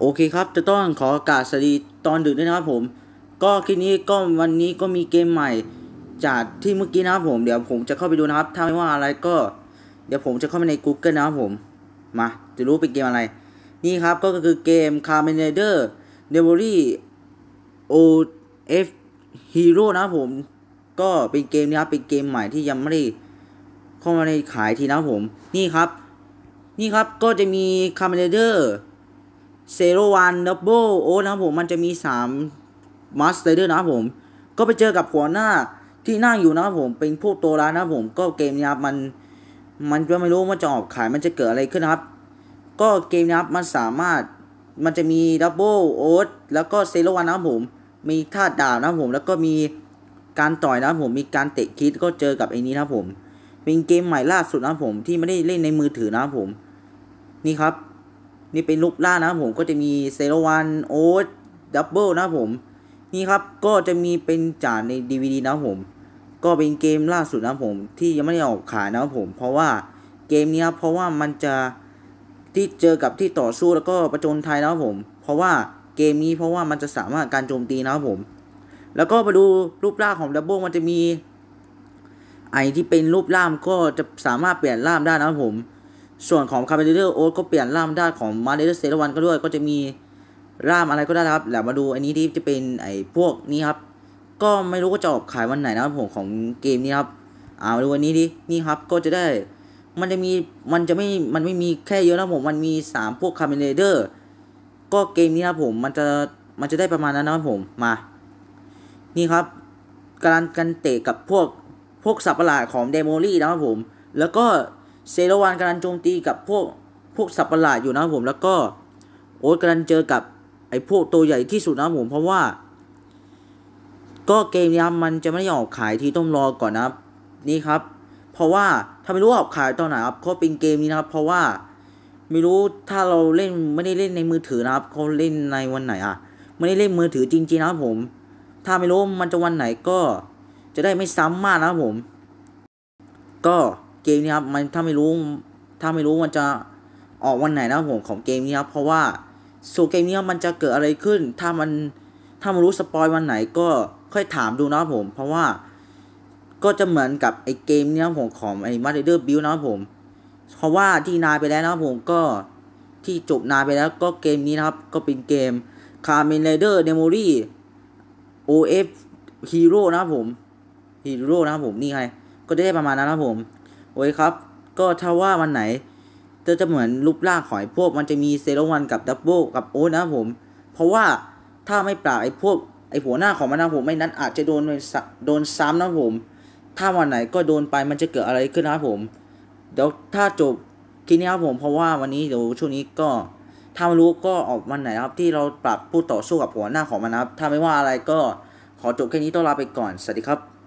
โอเคครับ จะต้องขออากาศสวัสดีตอนดึกด้วยนะครับผม ก็คลิปนี้ก็วันนี้ก็มีเกมใหม่จากที่เมื่อกี้นะครับผม เดี๋ยวผมจะเข้าไปดูนะครับ ถ้าไม่ว่าอะไรก็ เดี๋ยวผมจะเข้าไปใน Google นะครับผมมา จะรู้เป็นเกมอะไร นี่ครับก็คือเกม c a r m e n d e r d e v o r y O F Hero นะครับผมก็เป็นเกมนะครับเป็นเกมใหม่ที่ยังไม่ได้เข้ามาในขายทีนะครับผม นี่ครับ นี่ครับก็จะมี c a r m e n d e r เซโรวันดับเบิลโอ้นะครับผมมันจะมี3มาสเตอร์นะครับผมก็ไปเจอกับหัวหน้าที่นั่งอยู่นะครับผม เป็นพวกตัวร้ายนะครับผม ก็เกมนี้ครับมันมันก็ไม่รู้ว่าจะออกขายมันจะเกิดอะไรขึ้นครับ ก็เกมนี้ครับมันสามารถมันจะมีดับเบิลโอ๊ตแล้วก็เซโรวันนะครับผม มีท่าดาบนะครับผมแล้วก็มีการต่อยนะครับผม มีการเตะคิดก็เจอกับไอ้นี้นะครับผม เป็นเกมใหม่ล่าสุดนะครับผมที่ไม่ได้เล่นในมือถือนะครับผมนี่ครับนี่เป็นลุกล่านะครับผมก็จะมีเซโรวันโอ๊ตดับเบิลนะครับผม นี่ครับก็จะมีเป็นจ่าใน DVD นะครับผม ก็เป็นเกมล่าสุดนะครับผม ที่ยังไม่ได้ออกขายนะครับผม เพราะว่าเกมนี้เพราะว่ามันจะที่เจอกับที่ต่อสู้แล้วก็ประจนไทยนะครับผม เพราะว่าเกมนี้เพราะว่ามันจะสามารถการโจมตีนะครับผม แล้วก็มาดูรูปร่างของดับเบิลมันจะมีไอที่เป็นรูปร่ามก็จะสามารถเปลี่ยนร่ามได้นะครับผมส่วนของคาร์เบเดอร์โอ๊ตก็เปลี่ยนร่ามด้านของมาเดอร์เซเลวันก็ด้วยก็จะมีร่ามอะไรก็ได้ครับแล้วมาดูอันนี้ที่จะเป็นไอ้พวกนี้ครับ ก็ไม่รู้ว่าจะออกขายวันไหนนะครับผมของเกมนี้ครับเอามาดูอันนี้ดินี่ครับก็จะได้มันจะมีมันจะไม่มันไม่มีแค่เยอะนะผมมันมี3พวกคาร์เบเดอร์ก็เกมนี้ครับผมมันจะมันจะได้ประมาณนั้นนะครับผมมา นี่ครับ การกันเตะกับพวกพวกสับปะหลาดของเดโมลี่นะครับผมแล้วก็เซโรวานกำลังโจมตีกับพวกพวกสัประหลาดอยู่นะผม แล้วก็ โอ๊ตกำลังเจอกับ ไอ้พวกตัวใหญ่ที่สุดนะผม เพราะว่า ก็เกมนี้มันจะไม่ได้ออกขายทีต้องรอก่อนนะนี่ครับ เพราะว่าถ้าไม่รู้ออกขายตอนไหนครับเขาเป็นเกมนี้นะครับ เพราะว่าไม่รู้ถ้าเราเล่นไม่ได้เล่นในมือถือนะครับเขาเล่นในวันไหน อ่ะ ไม่ได้เล่นมือถือจริง ๆนะผม ถ้าไม่รู้มันจะวันไหนก็จะได้ไม่ซ้ำมากนะผม ก็เกมนี้ครับมันถ้าไม่รู้ถ้าไม่รู้มันจะออกวันไหนนะผมของเกมนี้ครับเพราะว่าส่เกมนี้มันจะเกิดอะไรขึ้น ถ้ามันถ้ามันรู้สปอยวันไหนก็ค่อยถามดูนะครับผมเพราะว่าก็จะเหมือนกับไอเกมนี้ครผมของไอมาร์เดอร์บิลนะครับผมเพราะว่าที่นายไปแล้วนะครับผมก็ที่จบนานไปแล้วก็เกมนี้นะครับก็เป็นเกมคาร์เมน c เดอร์เดโมรี่โอเอฟฮีโร่นะครับผมฮีโร่นะครับผมนี่ไงก็ได้ประมาณนั้นนะครับผมโอ้ครับ ก็ถ้าว่าวันไหนจะจะเหมือนรูปร่างหอยพวกมันจะมีเซโ์วันกับดับเบิลกับโอ้นะผม เพราะว่าถ้าไม่ปราบไอ้พวกไอ้หัวหน้าของมันนะผม ไม่นั้นอาจจะโดนโดนซ้ำนะผม ถ้าวันไหนก็โดนไปมันจะเกิดอะไรขึ้นนะผมเดี๋ยวถ้าจบทีนี้ครับผม เพราะว่าวันนี้เดี๋ยวช่วงนี้ก็ถ้าไม่รู้ก็ออกวันไหนครับที่เราปรับผู้ต่อสู้กับหัวหน้าของมันนะครับถ้าไม่ว่าอะไรก็ขอจบแค่นี้ต้องลาไปก่อนสวัสดีครับ